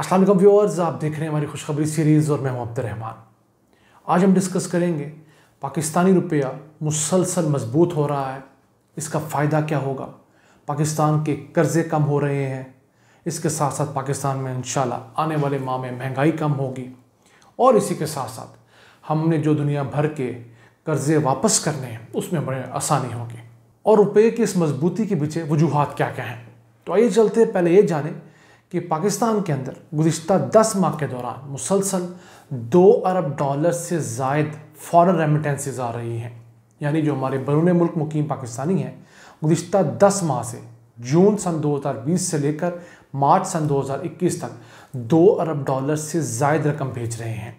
Aslam viewers आप देख रहे हैं हमारी खुशखबरी सीरीज़ और मैं हूं अब्दुल रहमान आज हम डिस्कस करेंगे पाकिस्तानी रुपया मुसलसल मजबूत हो रहा है इसका फ़ायदा क्या होगा पाकिस्तान के कर्ज़े कम हो रहे हैं इसके साथ साथ पाकिस्तान में इन आने वाले माह में महंगाई कम होगी और इसी के साथ साथ हमने जो दुनिया भर के कर्ज़े वापस करने हैं उसमें बड़े आसानी होगी और रुपये की इस मजबूती के पीछे वजूहत क्या क्या हैं तो आइए चलते पहले ये जानें कि पाकिस्तान के अंदर गुज्त दस माह के दौरान मुसलसल दो अरब डॉलर से जायद फॉरन रेमिटेंसेज आ रही हैं यानी जो हमारे बरून मुल्क मुकीम पाकिस्तानी हैं गुज्त दस माह से जून सन 2020 से लेकर मार्च सन 2021 तक दो अरब डॉलर से जायद रकम भेज रहे हैं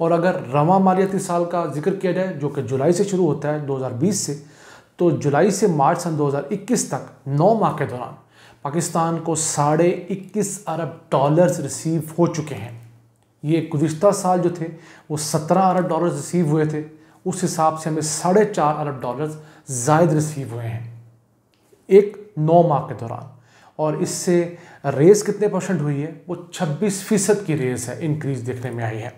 और अगर रवा मालियाती साल का जिक्र किया जाए जो कि जुलाई से शुरू होता है 2020 से तो जुलाई से मार्च सन 2021 तक नौ माह के दौरान पाकिस्तान को साढ़े इक्कीस अरब डॉलर्स रिसीव हो चुके हैं ये गुज्त साल जो थे वो सत्रह अरब डॉलर्स रिसीव हुए थे उस हिसाब से हमें साढ़े चार अरब डॉलर्स जायद रिसीव हुए हैं एक नौ माह के दौरान और इससे रेस कितने परसेंट हुई है वो छब्बीस फीसद की रेस है इंक्रीज देखने में आई है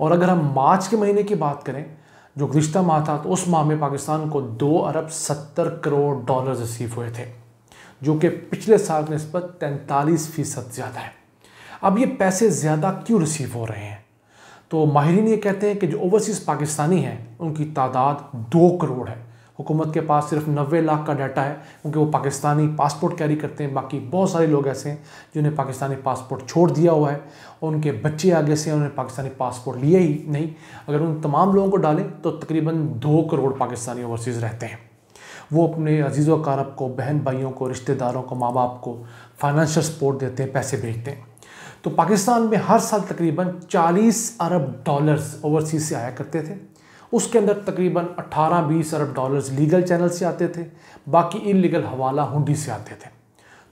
और अगर हम मार्च के महीने की बात करें जो गुज्त माह था तो उस माह में पाकिस्तान को दो अरब सत्तर करोड़ डॉलर रिसीव हुए थे जो कि पिछले साल इस नस्बत तैंतालीस फ़ीसद ज़्यादा है अब ये पैसे ज़्यादा क्यों रिसीव हो रहे हैं तो माहरीन ये कहते हैं कि जो ओवरसीज़ पाकिस्तानी हैं उनकी तादाद दो करोड़ है हुकूमत के पास सिर्फ नबे लाख का डाटा है क्योंकि वो पाकिस्तानी पासपोर्ट कैरी करते हैं बाकी बहुत सारे लोग ऐसे हैं जिन्हें पाकिस्तानी पासपोर्ट छोड़ दिया हुआ है उनके बच्चे आगे से उन्हें पाकिस्तानी पासपोर्ट लिए ही नहीं अगर उन तमाम लोगों को डालें तो तकरीबन दो करोड़ पाकिस्तानी ओवरसीज़ रहते हैं वो अपने अजीज़ वकारब को बहन भाइयों को रिश्तेदारों को माँ बाप को फाइनेंशियल सपोर्ट देते हैं पैसे भेजते हैं तो पाकिस्तान में हर साल तकरीबन 40 अरब डॉलर्स ओवरसीज से आया करते थे उसके अंदर तकरीबन 18-20 अरब डॉलर्स लीगल चैनल से आते थे बाकी इलीगल हवाला हुंडी से आते थे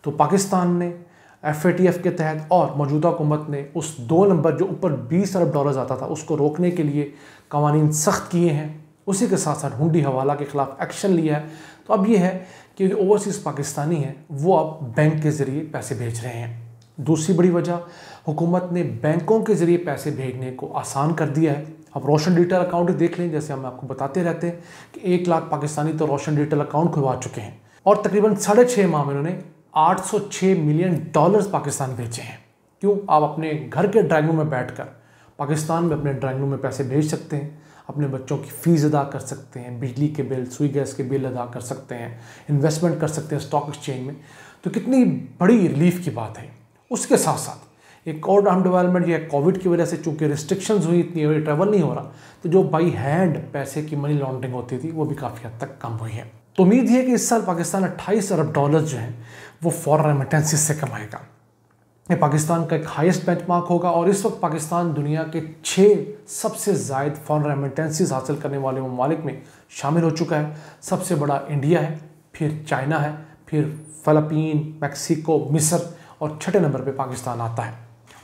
तो पाकिस्तान ने एफ के तहत और मौजूदा हुकूमत ने उस दो नंबर जो ऊपर 20 अरब डॉलर्स आता था उसको रोकने के लिए कवानीन सख्त किए हैं उसी के साथ साथ हुडी हवाला के खिलाफ एक्शन लिया है तो अब ये है कि ओवरसीज़ पाकिस्तानी हैं वो अब बैंक के ज़रिए पैसे भेज रहे हैं दूसरी बड़ी वजह हुकूमत ने बैंकों के ज़रिए पैसे भेजने को आसान कर दिया है अब रोशन डिजिटल अकाउंट देख लें जैसे हम आपको बताते रहते हैं कि एक लाख पाकिस्तानी तो रोशन डिजिटल अकाउंट खुलवा चुके हैं और तकरीबन साढ़े छः माह में उन्होंने 806 मिलियन डॉलर्स पाकिस्तान भेजे हैं क्यों आप अपने घर के ड्राइंग में बैठकर पाकिस्तान में अपने ड्राइंग रूम में पैसे भेज सकते हैं अपने बच्चों की फ़ीस अदा कर सकते हैं बिजली के बिल सुई गैस के बिल अदा कर सकते हैं इन्वेस्टमेंट कर सकते हैं स्टॉक एक्सचेंज में तो कितनी बड़ी रिलीफ की बात है उसके साथ साथ एक और डाउन डेवलपमेंट यह कोविड की वजह से चूँकि रिस्ट्रिक्शंस हुई इतनी ट्रैवल नहीं हो रहा तो जो बाई हैंड पैसे की मनी लॉन्ड्रिंग होती थी वो भी काफ़ी हद तक कम हुई है तो उम्मीद है कि इस साल पाकिस्तान अट्ठाईस अरब डॉलर जो हैं वो फॉरन रेमिटेंसिस से कमाएगा ये पाकिस्तान का एक हाईएस्ट बेंचमार्क होगा और इस वक्त पाकिस्तान दुनिया के छः सबसे जायद फॉरन रेमिटेंसीज हासिल करने वाले ममालिक में शामिल हो चुका है सबसे बड़ा इंडिया है फिर चाइना है फिर फ़िलिपीन मैक्सिको मिस्र और छठे नंबर पे पाकिस्तान आता है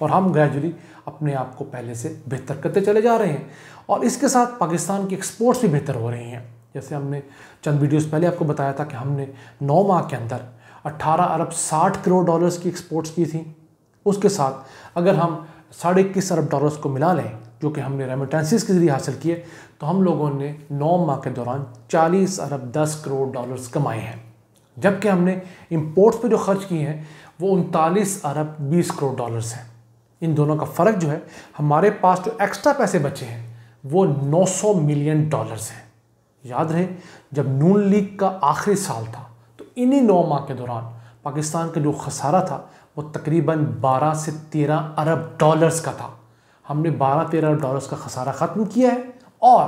और हम ग्रेजुअली अपने आप को पहले से बेहतर करते चले जा रहे हैं और इसके साथ पाकिस्तान की एक्सपोर्ट्स भी बेहतर हो रही हैं जैसे हमने चंद वीडियोस पहले आपको बताया था कि हमने नौ माह के अंदर 18 अरब 60 करोड़ डॉलर्स की एक्सपोर्ट्स की थी उसके साथ अगर हम साढ़े इक्कीस अरब डॉलर्स को मिला लें जो कि हमने रेमिटेंसिस के जरिए हासिल किए तो हम लोगों ने नौ माह के दौरान 40 अरब 10 करोड़ डॉलर्स कमाए हैं जबकि हमने इम्पोर्ट्स पर जो खर्च किए हैं वो उनतालीस अरब 20 करोड़ डॉलर्स हैं इन दोनों का फ़र्क जो है हमारे पास जो एक्स्ट्रा पैसे बचे हैं वो 900 मिलियन डॉलर्स हैं याद रहे जब नून लीग का आखिरी साल था तो इन्हीं नौ माह के दौरान पाकिस्तान का जो खसारा था वो तकरीबन 12 से 13 अरब डॉलर्स का था हमने 12-13 अरब डॉलर्स का खसारा ख़त्म किया है और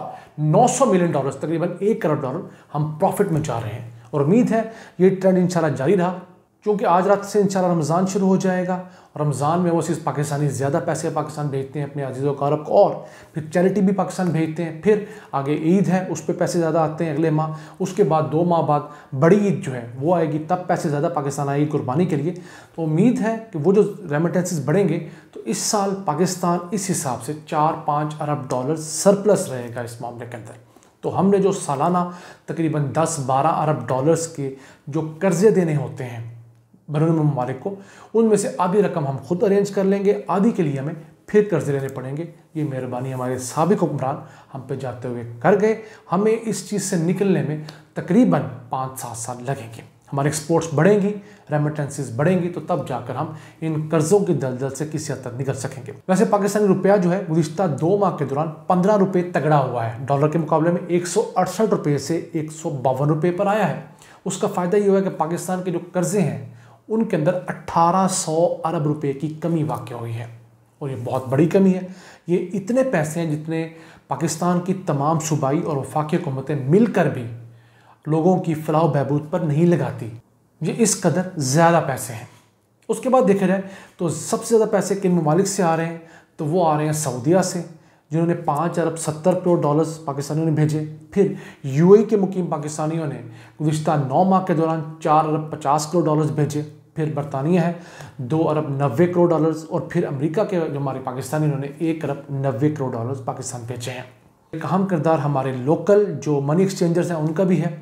900 मिलियन डॉलर्स तकरीबन एक अरब डॉलर हम प्रॉफिट में जा रहे हैं और उम्मीद है ये ट्रेंड इंशाल्लाह जारी रहा क्योंकि आज रात से इंशाल्लाह रमज़ान शुरू हो जाएगा और रमज़ान में वो सिर्फ पाकिस्तानी ज़्यादा पैसे पाकिस्तान भेजते हैं अपने अजीज़ वकारब को और फिर चैरिटी भी पाकिस्तान भेजते हैं फिर आगे ईद है उस पर पैसे ज़्यादा आते हैं अगले माह उसके बाद दो माह बाद बड़ी ईद जो है वो आएगी तब पैसे ज़्यादा पाकिस्तान आएगी कुर्बानी के लिए तो उम्मीद है कि वो जो रेमिटेंसेज बढ़ेंगे तो इस साल पाकिस्तान इस हिसाब से चार पाँच अरब डॉलर सरप्लस रहेगा इस मामले के अंदर तो हमने जो सालाना तकरीबन 10-12 अरब डॉलर्स के जो कर्ज़े देने होते हैं बरून ममालिक को उनमें से आधी रकम हम खुद अरेंज कर लेंगे आधी के लिए हमें फिर कर्जे लेने पड़ेंगे ये मेहरबानी हमारे सबक हुक्मरान हम पे जाते हुए कर गए हमें इस चीज़ से निकलने में तकरीबन पाँच सात साल लगेंगे हमारे एक्सपोर्ट्स बढ़ेंगी रेमिटेंसेस बढ़ेंगी तो तब जाकर हम इन कर्ज़ों की दलदल से किसी हद तक निकल सकेंगे वैसे पाकिस्तानी रुपया जो है गुजशत दो माह के दौरान पंद्रह रुपये तगड़ा हुआ है डॉलर के मुकाबले में एक सौ अड़सठ रुपये से एक सौ बावन रुपये पर आया है उसका फ़ायदा ये हुआ है कि पाकिस्तान के जो कर्ज़े हैं उनके अंदर 1800 अरब रुपए की कमी वाक़ हुई है और ये बहुत बड़ी कमी है ये इतने पैसे हैं जितने पाकिस्तान की तमाम सूबाई और वफाकी हुकूमतें मिलकर भी लोगों की फलाह बहबूद पर नहीं लगाती ये इस कदर ज़्यादा पैसे हैं उसके बाद देखा जाए तो सबसे ज़्यादा पैसे किन ममालिक से आ रहे हैं तो वो आ रहे हैं सऊदिया से जिन्होंने पाँच अरब सत्तर करोड़ डॉलर्स पाकिस्तानियों ने भेजे फिर यूएई e के मुकीम पाकिस्तानियों ने गुज्त नौ माह के दौरान चार अरब पचास करोड़ डॉलर्स भेजे फिर बरतानिया है दो अरब नब्बे करोड़ डॉलर्स और फिर अमेरिका के जो हमारे पाकिस्तानी उन्होंने एक अरब नब्बे करोड़ डॉलर्स पाकिस्तान भेजे हैं एक अहम किरदार हमारे लोकल जो मनी एक्सचेंजर्स हैं उनका भी है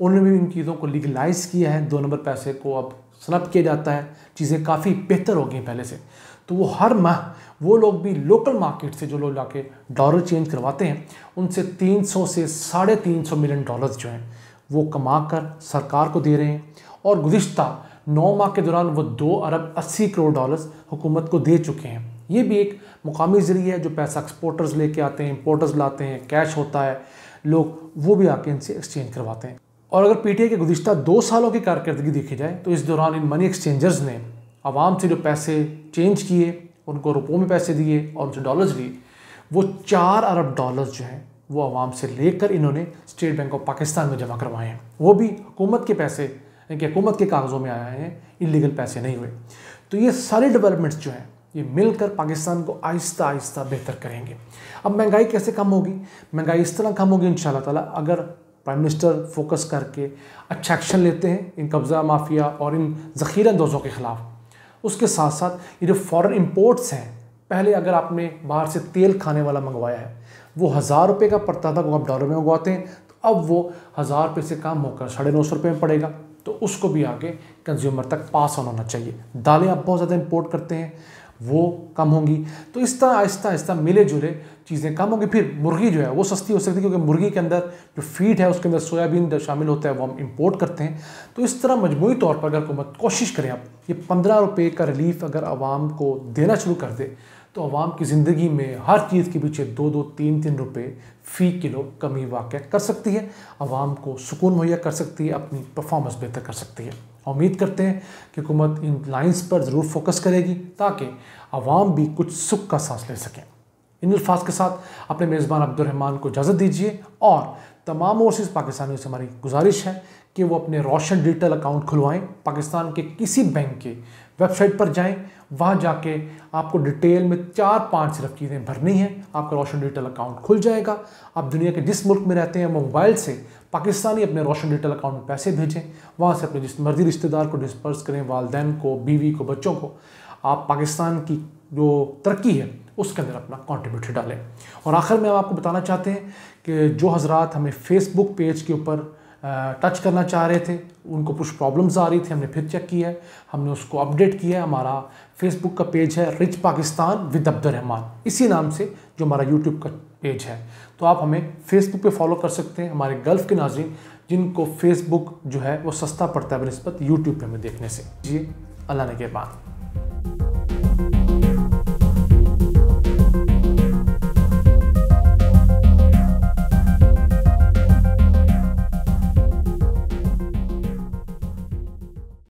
उन्होंने भी इन चीज़ों को लीगलाइज किया है दो नंबर पैसे को अब सलब किया जाता है चीज़ें काफ़ी बेहतर हो गई पहले से तो वो हर माह वो लोग भी लोकल मार्केट से जो लोग जाके डॉलर चेंज करवाते हैं उनसे 300 से साढ़े तीन मिलियन डॉलर्स जो हैं वो कमा कर सरकार को दे रहे हैं और गुज्त नौ माह के दौरान वो दो अरब अस्सी करोड़ डॉलर्स हुकूमत को दे चुके हैं ये भी एक मुकामी ज़रिए है जो पैसा एक्सपोर्टर्स लेके आते हैं इम्पोर्टर्स लाते हैं कैश होता है लोग वो भी आके इनसे एक्सचेंज करवाते हैं और अगर पी के गुज्त दो सालों की कारकर्दगी देखी जाए तो इस दौरान इन मनी एक्सचेंजर्स ने आवाम से जो पैसे चेंज किए उनको रुपयों में पैसे दिए और उनसे डॉलर्स लिए वो चार अरब डॉलर्स जो हैं वो आवाम से लेकर इन्होंने स्टेट बैंक ऑफ पाकिस्तान में जमा करवाए हैं वो भी हुकूमत के पैसे यानी कि हुकूमत के कागज़ों में आए हैं इलीगल पैसे नहीं हुए तो ये सारे डेवलपमेंट्स जो हैं ये मिलकर पाकिस्तान को आहिस्ता आहिस्ता बेहतर करेंगे अब महंगाई कैसे कम होगी महंगाई इस तरह कम होगी इन ताला अगर प्राइम मिनिस्टर फोकस करके अच्छा एक्शन लेते हैं इन कब्ज़ा माफिया और इन ज़ख़ीरा दोज़ों के ख़िलाफ़ उसके साथ साथ ये जो फॉरेन इम्पोर्ट्स हैं पहले अगर आपने बाहर से तेल खाने वाला मंगवाया है वो हज़ार रुपये का पड़ता था वो आप डॉलर में मंगवाते हैं तो अब वो हज़ार रुपये से कम होकर साढ़े नौ सौ रुपये में पड़ेगा तो उसको भी आगे कंज्यूमर तक पास ऑन होना चाहिए दालें आप बहुत ज़्यादा इम्पोर्ट करते हैं वो कम होंगी तो इस तरह आहिस्ता आहिस्ता मिले जुले चीज़ें कम होंगी फिर मुर्गी जो है वो सस्ती हो सकती है क्योंकि मुर्गी के अंदर जो फीट है उसके अंदर सोयाबीन शामिल होता है वो हम इम्पोर्ट करते हैं तो इस तरह मजमू तौर पर अगर हुकूमत कोशिश करें आप ये पंद्रह रुपये का रिलीफ अगर आवाम को देना शुरू कर दे तो आवाम की ज़िंदगी में हर चीज़ के पीछे दो दो तीन तीन रुपये फ़ी किलो कमी वाक़ कर सकती है आवाम को सुकून मुहैया कर सकती है अपनी परफॉर्मेंस बेहतर कर सकती है उम्मीद करते हैं कि हुकूमत इन लाइन्स पर ज़रूर फोकस करेगी ताकि आवाम भी कुछ सुख का सांस ले सकें इन अल्फाज के साथ अपने मेज़बान अब्दुलरहमान को इजाज़त दीजिए और तमाम ओवरसीज़ पाकिस्तानियों से हमारी गुजारिश है कि वो अपने रोशन डिजिटल अकाउंट खुलवाएं पाकिस्तान के किसी बैंक के वेबसाइट पर जाएं वहाँ जाके आपको डिटेल में चार पांच सिर्फ चीज़ें भरनी हैं आपका रोशन डिजिटल अकाउंट खुल जाएगा आप दुनिया के जिस मुल्क में रहते हैं मोबाइल से पाकिस्तानी अपने रोशन डिजिटल अकाउंट में पैसे भेजें वहाँ से अपने जिस मर्जी रिश्तेदार को डिस्पर्स करें वालदेन को बीवी को बच्चों को आप पाकिस्तान की जो तरक्की है उसके अंदर अपना कॉन्ट्रीब्यूटर डालें और आखिर में हम आपको बताना चाहते हैं कि जो हजरात हमें फेसबुक पेज के ऊपर टच करना चाह रहे थे उनको कुछ प्रॉब्लम्स आ रही थी हमने फिर चेक किया है हमने उसको अपडेट किया है हमारा फेसबुक का पेज है रिच पाकिस्तान विद अब्दुलरहमान इसी नाम से जो हमारा यूट्यूब का पेज है तो आप हमें फेसबुक पे फॉलो कर सकते हैं हमारे गल्फ़ के नाजरन जिनको फेसबुक जो है वो सस्ता पड़ता है बनस्बत यूट्यूब पर हमें देखने से जी अल्लाह ने के बाद